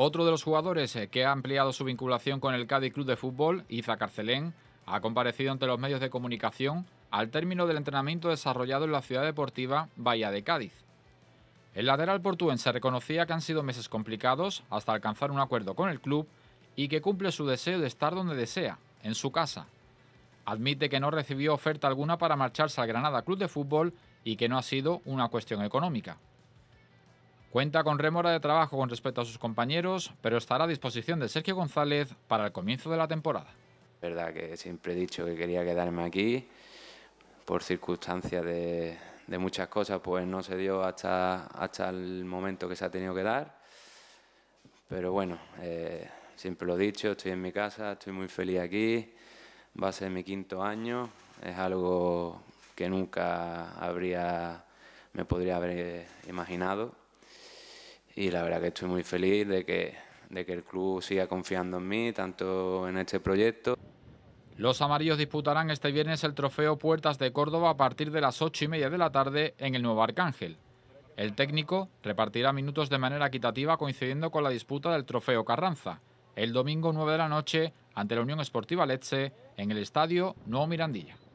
Otro de los jugadores eh, que ha ampliado su vinculación con el Cádiz Club de Fútbol, Iza Carcelén, ha comparecido ante los medios de comunicación al término del entrenamiento desarrollado en la ciudad deportiva Bahía de Cádiz. El lateral portuense reconocía que han sido meses complicados hasta alcanzar un acuerdo con el club y que cumple su deseo de estar donde desea, en su casa. Admite que no recibió oferta alguna para marcharse al Granada Club de Fútbol y que no ha sido una cuestión económica. Cuenta con rémora de trabajo con respecto a sus compañeros, pero estará a disposición de Sergio González para el comienzo de la temporada. Verdad que siempre he dicho que quería quedarme aquí, por circunstancias de, muchas cosas, pues no se dio hasta, hasta el momento que se ha tenido que dar. Pero bueno, eh, siempre lo he dicho, estoy en mi casa, estoy muy feliz aquí, va a ser mi quinto año, es algo que nunca habría, me podría haber imaginado y la verdad que estoy muy feliz de que, de que el club siga confiando en mí, tanto en este proyecto. Los amarillos disputarán este viernes el trofeo Puertas de Córdoba a partir de las 8 y media de la tarde en el Nuevo Arcángel. El técnico repartirá minutos de manera equitativa coincidiendo con la disputa del trofeo Carranza, el domingo 9 de la noche ante la Unión Esportiva Lecce en el estadio Nuevo Mirandilla.